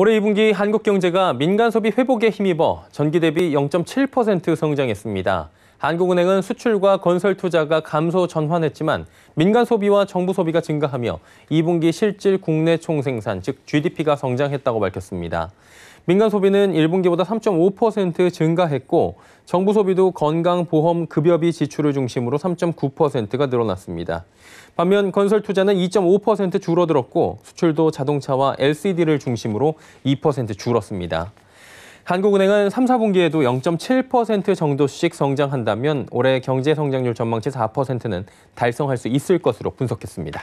올해 2분기 한국 경제가 민간 소비 회복에 힘입어 전기 대비 0.7% 성장했습니다. 한국은행은 수출과 건설 투자가 감소 전환했지만 민간 소비와 정부 소비가 증가하며 2분기 실질 국내 총생산, 즉 GDP가 성장했다고 밝혔습니다. 민간 소비는 1분기보다 3.5% 증가했고 정부 소비도 건강보험 급여비 지출을 중심으로 3.9%가 늘어났습니다. 반면 건설 투자는 2.5% 줄어들었고 수출도 자동차와 LCD를 중심으로 2% 줄었습니다. 한국은행은 3, 4분기에도 0.7% 정도씩 성장한다면 올해 경제 성장률 전망치 4%는 달성할 수 있을 것으로 분석했습니다.